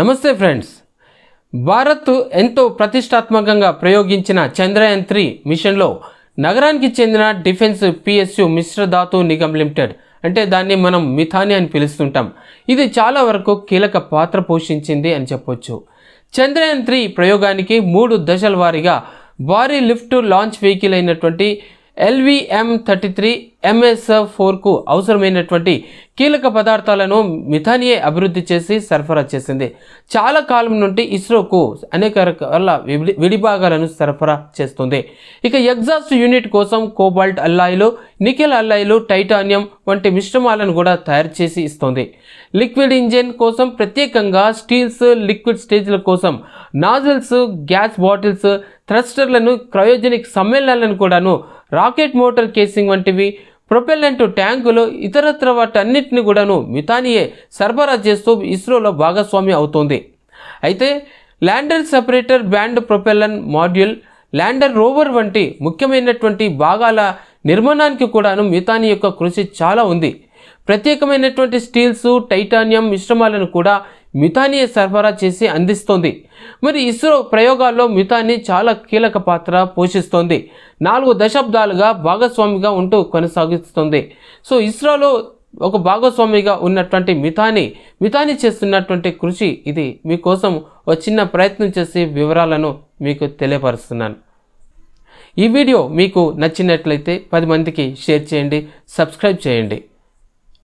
నమస్తే ఫ్రెండ్స్ భారత్ ఎంతో ప్రతిష్టాత్మకంగా ప్రయోగించిన చంద్రయాన్ త్రీ మిషన్లో నగరానికి చెందిన డిఫెన్స్ పిఎస్యు మిశ్ర ధాతు నిగమ్ లిమిటెడ్ అంటే దాన్ని మనం మిథాని అని పిలుస్తుంటాం ఇది చాలా వరకు కీలక పాత్ర పోషించింది అని చెప్పొచ్చు చంద్రయాన్ త్రీ ప్రయోగానికి మూడు దశల వారీగా భారీ లిఫ్ట్ లాంచ్ వెహికల్ అయినటువంటి ఎల్విఎం థర్టీ త్రీ ఎంఎస్ఎఫ్ ఫోర్కు అవసరమైనటువంటి కీలక పదార్థాలను మిథానియే అభివృద్ధి చేసి సరఫరా చేసింది చాలా కాలం నుండి ఇస్రోకు అనేక రకాల విడిభాగాలను సరఫరా చేస్తుంది ఇక ఎగ్జాస్ట్ యూనిట్ కోసం కోబాల్ట్ అల్లాయిలు నికెల్ అల్లాయిలు టైటానియం వంటి మిశ్రమాలను కూడా తయారు చేసి ఇస్తుంది లిక్విడ్ ఇంజిన్ కోసం ప్రత్యేకంగా స్టీల్స్ లిక్విడ్ స్టేజ్ల కోసం నాజిల్స్ గ్యాస్ బాటిల్స్ థ్రస్టర్లను క్రయోజెనిక్ సమ్మేళనాలను కూడాను రాకెట్ మోటార్ కేసింగ్ వంటివి ప్రొపెల్లెంట్ ట్యాంకులు ఇతరత్ర వాటన్నిటిని కూడాను మితానియే సరఫరా చేస్తూ ఇస్రోలో భాగస్వామి అవుతోంది అయితే lander separator band propulsion module lander rover వంటి ముఖ్యమైనటువంటి భాగాల నిర్మాణానికి కూడాను మితాని యొక్క కృషి చాలా ఉంది ప్రత్యేకమైనటువంటి స్టీల్స్ టైటానియం మిశ్రమాలను కూడా మిథాని సరఫరా చేసి అందిస్తోంది మరి ఇస్రో ప్రయోగాల్లో మిథాని చాలా కీలక పాత్ర పోషిస్తోంది నాలుగు దశాబ్దాలుగా భాగస్వామిగా ఉంటూ కొనసాగిస్తుంది సో ఇస్రోలో ఒక భాగస్వామిగా ఉన్నటువంటి మిథాని మిథాని చేస్తున్నటువంటి కృషి ఇది మీకోసం ఒక చిన్న ప్రయత్నం చేసి వివరాలను మీకు తెలియపరుస్తున్నాను ఈ వీడియో మీకు నచ్చినట్లయితే పది మందికి షేర్ చేయండి సబ్స్క్రైబ్ చేయండి